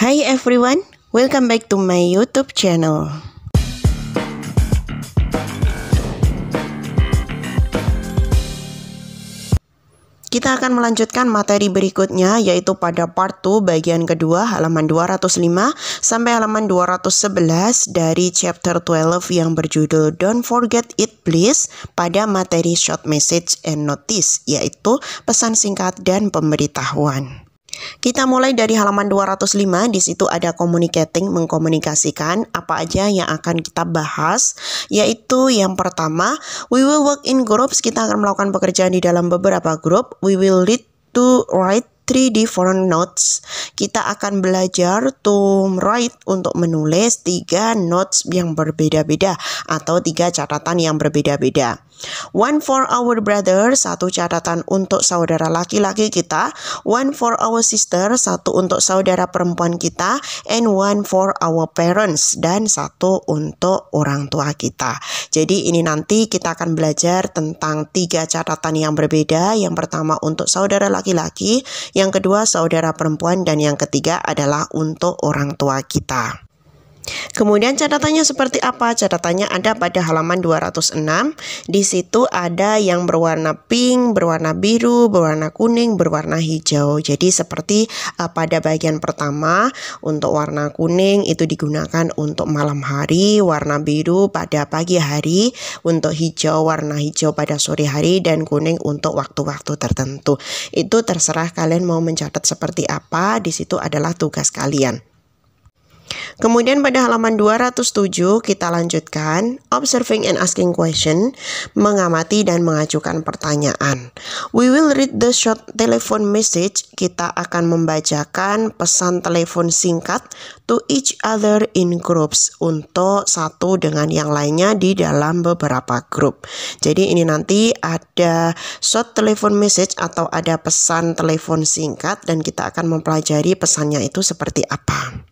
Hi everyone, welcome back to my YouTube channel. Kita akan melanjutkan materi berikutnya yaitu pada part 2 bagian kedua halaman 205 sampai halaman 211 dari chapter 12 yang berjudul Don't Forget It Please pada materi short message and notice yaitu pesan singkat dan pemberitahuan. Kita mulai dari halaman 205, di situ ada communicating, mengkomunikasikan apa aja yang akan kita bahas, yaitu yang pertama, we will work in groups, kita akan melakukan pekerjaan di dalam beberapa grup, we will read to write three different notes. Kita akan belajar to write untuk menulis tiga notes yang berbeda-beda atau tiga catatan yang berbeda-beda. One for our brother, satu catatan untuk saudara laki-laki kita. One for our sister, satu untuk saudara perempuan kita. And one for our parents, dan satu untuk orang tua kita. Jadi ini nanti kita akan belajar tentang tiga catatan yang berbeda. Yang pertama untuk saudara laki-laki, yang kedua saudara perempuan, dan yang ketiga adalah untuk orang tua kita. Kemudian catatannya seperti apa? Catatannya ada pada halaman 206. Di situ ada yang berwarna pink, berwarna biru, berwarna kuning, berwarna hijau. Jadi seperti uh, pada bagian pertama untuk warna kuning itu digunakan untuk malam hari, warna biru pada pagi hari, untuk hijau warna hijau pada sore hari dan kuning untuk waktu-waktu tertentu. Itu terserah kalian mau mencatat seperti apa, di situ adalah tugas kalian. Kemudian pada halaman 207 kita lanjutkan observing and asking question, mengamati dan mengajukan pertanyaan. We will read the short telephone message. Kita akan membacakan pesan telepon singkat to each other in groups untuk satu dengan yang lainnya di dalam beberapa grup. Jadi ini nanti ada short telephone message atau ada pesan telepon singkat dan kita akan mempelajari pesannya itu seperti apa.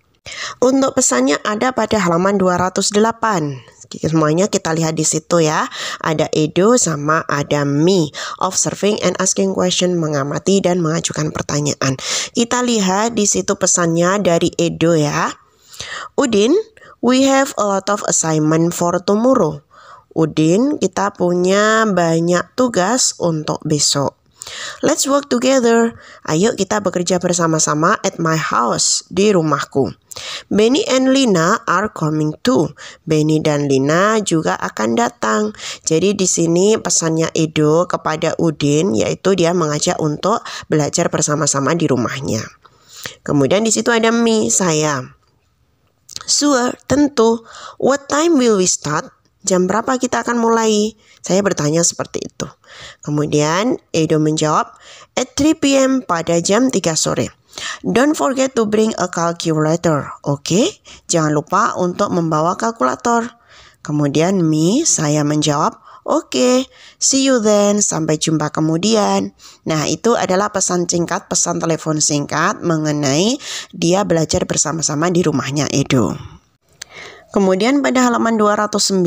Untuk pesannya ada pada halaman 208. Semuanya kita lihat di situ ya. Ada Edo sama ada me. Observing and asking question, mengamati dan mengajukan pertanyaan. Kita lihat di situ pesannya dari Edo ya. Udin, we have a lot of assignment for tomorrow. Udin, kita punya banyak tugas untuk besok. Let's work together. Ayo kita bekerja bersama-sama at my house, di rumahku. Benny and Lina are coming too. Benny dan Lina juga akan datang. Jadi di sini pesannya Edo kepada Udin yaitu dia mengajak untuk belajar bersama-sama di rumahnya. Kemudian di situ ada mi saya. Sure, tentu. What time will we start? Jam berapa kita akan mulai? Saya bertanya seperti itu. Kemudian Edo menjawab, at 3 p.m. pada jam 3 sore. Don't forget to bring a calculator, oke? Okay? Jangan lupa untuk membawa kalkulator. Kemudian Mi, saya menjawab, oke, okay, see you then, sampai jumpa kemudian. Nah, itu adalah pesan singkat, pesan telepon singkat mengenai dia belajar bersama-sama di rumahnya Edo. Kemudian pada halaman 209,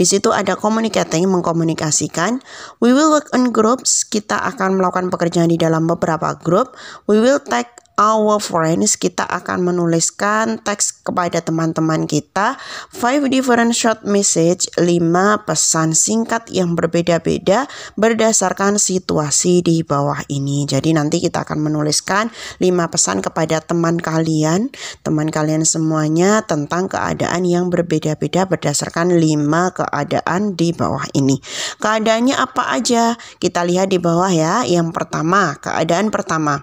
di situ ada communicating mengkomunikasikan. We will work on groups, kita akan melakukan pekerjaan di dalam beberapa grup. We will take our friends, kita akan menuliskan teks kepada teman-teman kita. Five different short message, lima pesan singkat yang berbeda-beda berdasarkan situasi di bawah ini. Jadi nanti kita akan menuliskan lima pesan kepada teman kalian, teman kalian semuanya tentang keadaan yang berbeda-beda berdasarkan lima keadaan di bawah ini. Keadaannya apa aja? Kita lihat di bawah ya. Yang pertama, keadaan pertama.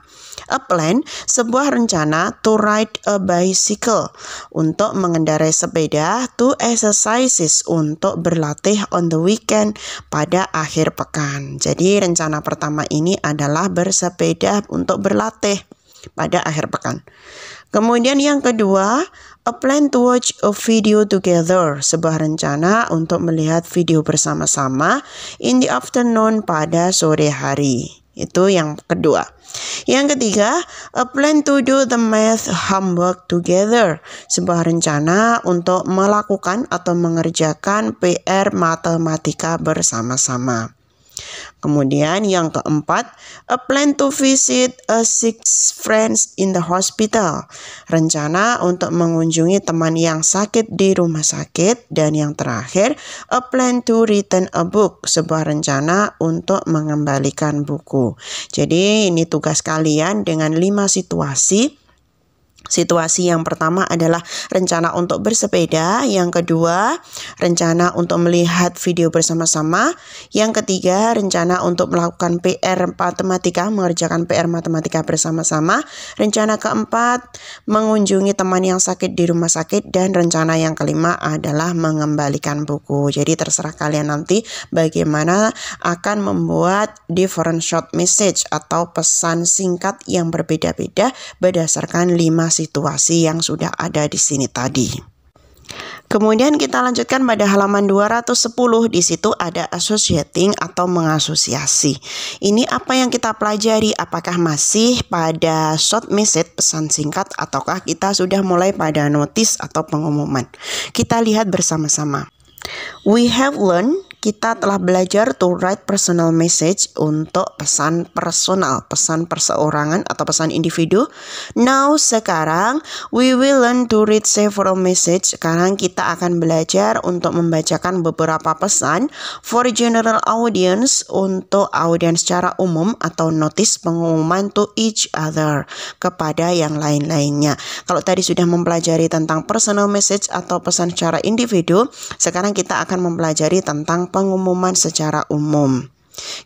A plan sebuah rencana to ride a bicycle untuk mengendarai sepeda, to exercises untuk berlatih on the weekend pada akhir pekan. Jadi rencana pertama ini adalah bersepeda untuk berlatih pada akhir pekan. Kemudian yang kedua, a plan to watch a video together, sebuah rencana untuk melihat video bersama-sama in the afternoon pada sore hari. Itu yang kedua. Yang ketiga, a plan to do the math homework together. Sebuah rencana untuk melakukan atau mengerjakan PR matematika bersama-sama. Kemudian yang keempat, a plan to visit a six friends in the hospital. Rencana untuk mengunjungi teman yang sakit di rumah sakit dan yang terakhir, a plan to return a book, sebuah rencana untuk mengembalikan buku. Jadi ini tugas kalian dengan lima situasi Situasi yang pertama adalah rencana untuk bersepeda, yang kedua rencana untuk melihat video bersama-sama, yang ketiga rencana untuk melakukan PR matematika, mengerjakan PR matematika bersama-sama, rencana keempat mengunjungi teman yang sakit di rumah sakit, dan rencana yang kelima adalah mengembalikan buku. Jadi terserah kalian nanti bagaimana akan membuat different short message atau pesan singkat yang berbeda-beda berdasarkan lima situasi yang sudah ada di sini tadi. Kemudian kita lanjutkan pada halaman 210 di situ ada associating atau mengasosiasi. Ini apa yang kita pelajari? Apakah masih pada short message pesan singkat ataukah kita sudah mulai pada notice atau pengumuman? Kita lihat bersama-sama. We have learned kita telah belajar to write personal message untuk pesan personal, pesan perseorangan atau pesan individu. Now sekarang we will learn to read several message. Sekarang kita akan belajar untuk membacakan beberapa pesan for general audience untuk audiens secara umum atau notice pengumuman to each other kepada yang lain-lainnya. Kalau tadi sudah mempelajari tentang personal message atau pesan secara individu, sekarang kita akan mempelajari tentang pengumuman secara umum.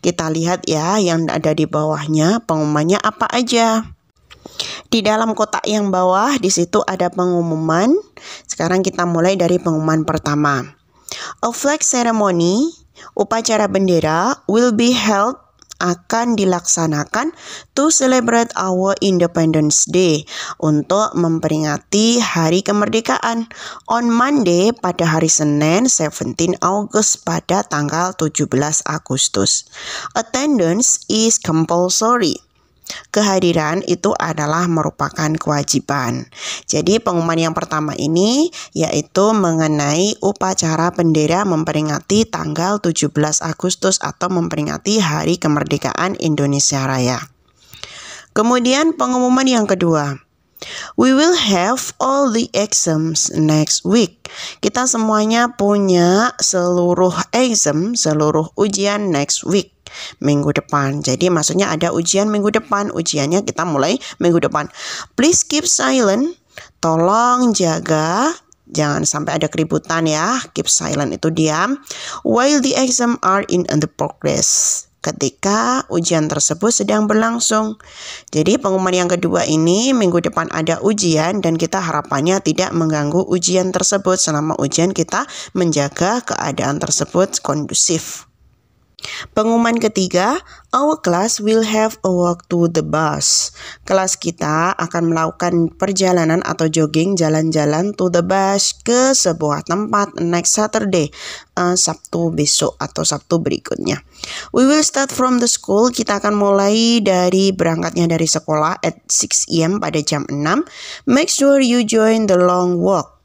Kita lihat ya yang ada di bawahnya pengumumannya apa aja. Di dalam kotak yang bawah di situ ada pengumuman. Sekarang kita mulai dari pengumuman pertama. A flag ceremony, upacara bendera will be held akan dilaksanakan to celebrate our Independence Day untuk memperingati hari kemerdekaan on Monday pada hari Senin 17 August pada tanggal 17 Agustus. Attendance is compulsory. Kehadiran itu adalah merupakan kewajiban. Jadi pengumuman yang pertama ini yaitu mengenai upacara bendera memperingati tanggal 17 Agustus atau memperingati Hari Kemerdekaan Indonesia Raya. Kemudian pengumuman yang kedua, We will have all the exams next week. Kita semuanya punya seluruh exam, seluruh ujian next week minggu depan. Jadi maksudnya ada ujian minggu depan, ujiannya kita mulai minggu depan. Please keep silent. Tolong jaga Jangan sampai ada keributan ya. Keep silent itu diam. While the exam are in the progress ketika ujian tersebut sedang berlangsung. Jadi pengumuman yang kedua ini minggu depan ada ujian dan kita harapannya tidak mengganggu ujian tersebut selama ujian kita menjaga keadaan tersebut kondusif. Pengumuman ketiga, our class will have a walk to the bus. Kelas kita akan melakukan perjalanan atau jogging jalan-jalan to the bus ke sebuah tempat next Saturday, uh, Sabtu besok atau Sabtu berikutnya. We will start from the school. Kita akan mulai dari berangkatnya dari sekolah at 6 a.m. pada jam 6. Make sure you join the long walk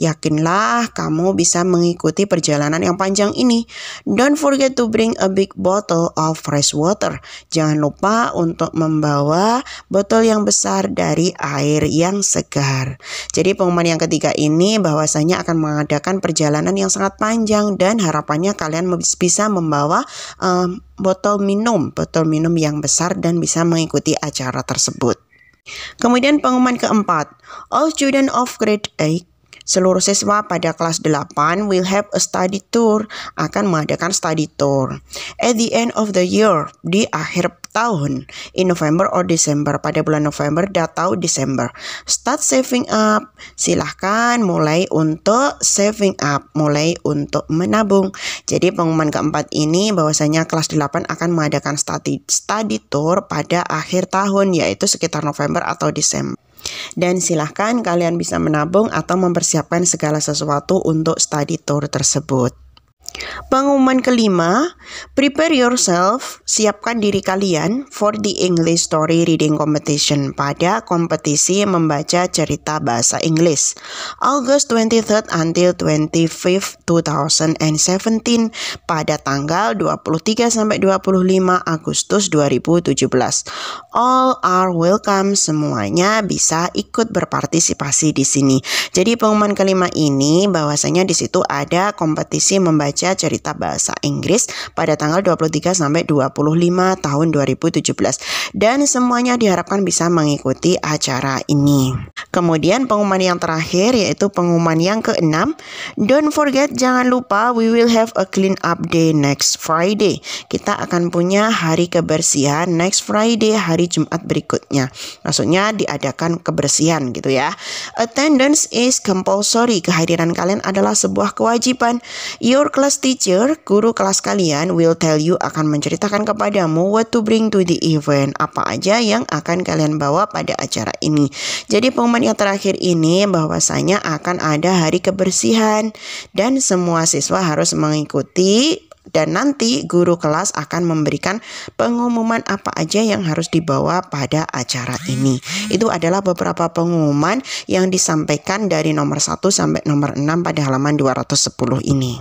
Yakinlah kamu bisa mengikuti perjalanan yang panjang ini. Don't forget to bring a big bottle of fresh water. Jangan lupa untuk membawa botol yang besar dari air yang segar. Jadi pengumuman yang ketiga ini bahwasanya akan mengadakan perjalanan yang sangat panjang dan harapannya kalian bisa membawa um, botol minum, botol minum yang besar dan bisa mengikuti acara tersebut. Kemudian pengumuman keempat, all students of grade 8 Seluruh siswa pada kelas 8 will have a study tour, akan mengadakan study tour. At the end of the year, di akhir tahun, in November or December, pada bulan November atau Desember. Start saving up, silahkan mulai untuk saving up, mulai untuk menabung. Jadi pengumuman keempat ini bahwasanya kelas 8 akan mengadakan study, study tour pada akhir tahun, yaitu sekitar November atau Desember. Dan silahkan kalian bisa menabung atau mempersiapkan segala sesuatu untuk study tour tersebut. Pengumuman kelima, prepare yourself, siapkan diri kalian for the English Story Reading Competition pada kompetisi membaca cerita bahasa Inggris. August 23rd until 25th 2017 pada tanggal 23 sampai 25 Agustus 2017. All are welcome, semuanya bisa ikut berpartisipasi di sini. Jadi pengumuman kelima ini bahwasanya di situ ada kompetisi membaca cerita bahasa Inggris pada tanggal 23 sampai 25 tahun 2017 dan semuanya diharapkan bisa mengikuti acara ini. Kemudian pengumuman yang terakhir yaitu pengumuman yang keenam, don't forget jangan lupa we will have a clean up day next Friday. Kita akan punya hari kebersihan next Friday hari Jumat berikutnya. Maksudnya diadakan kebersihan gitu ya. Attendance is compulsory. Kehadiran kalian adalah sebuah kewajiban. Your class teacher, guru kelas kalian will tell you akan menceritakan kepadamu what to bring to the event, apa aja yang akan kalian bawa pada acara ini. Jadi pengumuman pertemuan yang terakhir ini bahwasanya akan ada hari kebersihan dan semua siswa harus mengikuti dan nanti guru kelas akan memberikan pengumuman apa aja yang harus dibawa pada acara ini. Itu adalah beberapa pengumuman yang disampaikan dari nomor 1 sampai nomor 6 pada halaman 210 ini.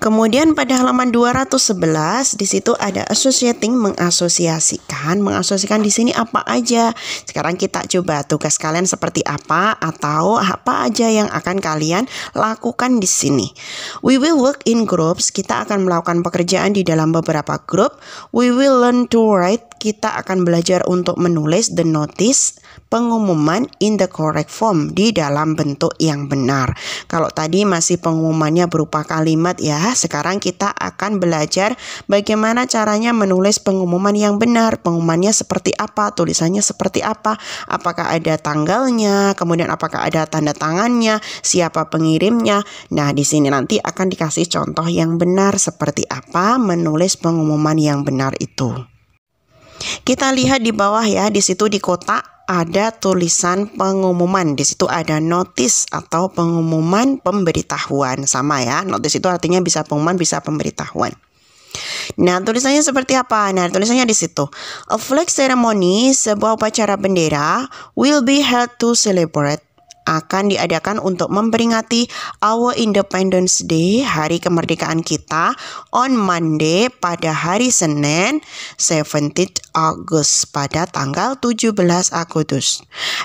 Kemudian pada halaman 211 di situ ada associating mengasosiasikan. Mengasosiasikan di sini apa aja? Sekarang kita coba tugas kalian seperti apa atau apa aja yang akan kalian lakukan di sini. We will work in groups. Kita akan melakukan pekerjaan di dalam beberapa grup. We will learn to write kita akan belajar untuk menulis the notice pengumuman in the correct form di dalam bentuk yang benar. Kalau tadi masih pengumumannya berupa kalimat ya, sekarang kita akan belajar bagaimana caranya menulis pengumuman yang benar. Pengumumannya seperti apa, tulisannya seperti apa, apakah ada tanggalnya, kemudian apakah ada tanda tangannya, siapa pengirimnya. Nah, di sini nanti akan dikasih contoh yang benar seperti apa menulis pengumuman yang benar itu. Kita lihat di bawah ya, di situ di kotak ada tulisan pengumuman. Di situ ada notis atau pengumuman pemberitahuan. Sama ya, notis itu artinya bisa pengumuman, bisa pemberitahuan. Nah, tulisannya seperti apa? Nah, tulisannya di situ. A flag ceremony, sebuah upacara bendera, will be held to celebrate akan diadakan untuk memperingati our Independence Day, hari kemerdekaan kita on Monday pada hari Senin 17 Agustus pada tanggal 17 Agustus.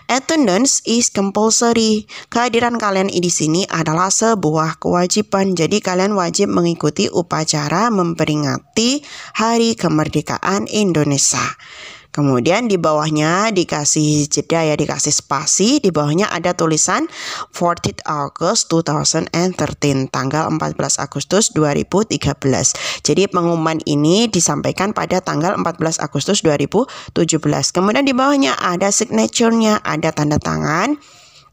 Attendance is compulsory. Kehadiran kalian di sini adalah sebuah kewajiban. Jadi kalian wajib mengikuti upacara memperingati hari kemerdekaan Indonesia. Kemudian di bawahnya dikasih jeda ya, dikasih spasi. Di bawahnya ada tulisan 14 August 2013, tanggal 14 Agustus 2013. Jadi pengumuman ini disampaikan pada tanggal 14 Agustus 2017. Kemudian di bawahnya ada signaturenya, ada tanda tangan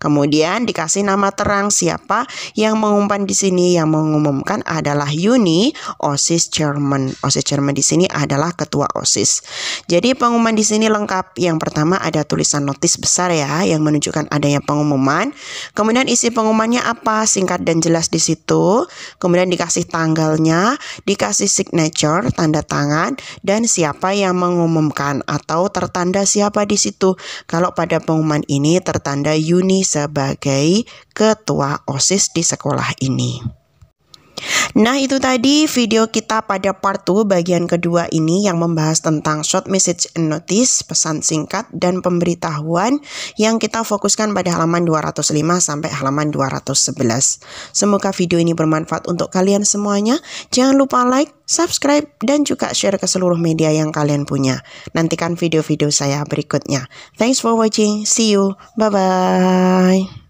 Kemudian dikasih nama terang siapa yang mengumpan di sini yang mengumumkan adalah Uni OSIS Chairman. OSIS Chairman di sini adalah ketua OSIS. Jadi pengumuman di sini lengkap. Yang pertama ada tulisan notis besar ya yang menunjukkan adanya pengumuman. Kemudian isi pengumumannya apa? Singkat dan jelas di situ. Kemudian dikasih tanggalnya, dikasih signature, tanda tangan dan siapa yang mengumumkan atau tertanda siapa di situ. Kalau pada pengumuman ini tertanda Uni sebagai ketua OSIS di sekolah ini. Nah itu tadi video kita pada part 2 bagian kedua ini yang membahas tentang short message and notice, pesan singkat, dan pemberitahuan yang kita fokuskan pada halaman 205 sampai halaman 211. Semoga video ini bermanfaat untuk kalian semuanya. Jangan lupa like, subscribe, dan juga share ke seluruh media yang kalian punya. Nantikan video-video saya berikutnya. Thanks for watching. See you. Bye-bye.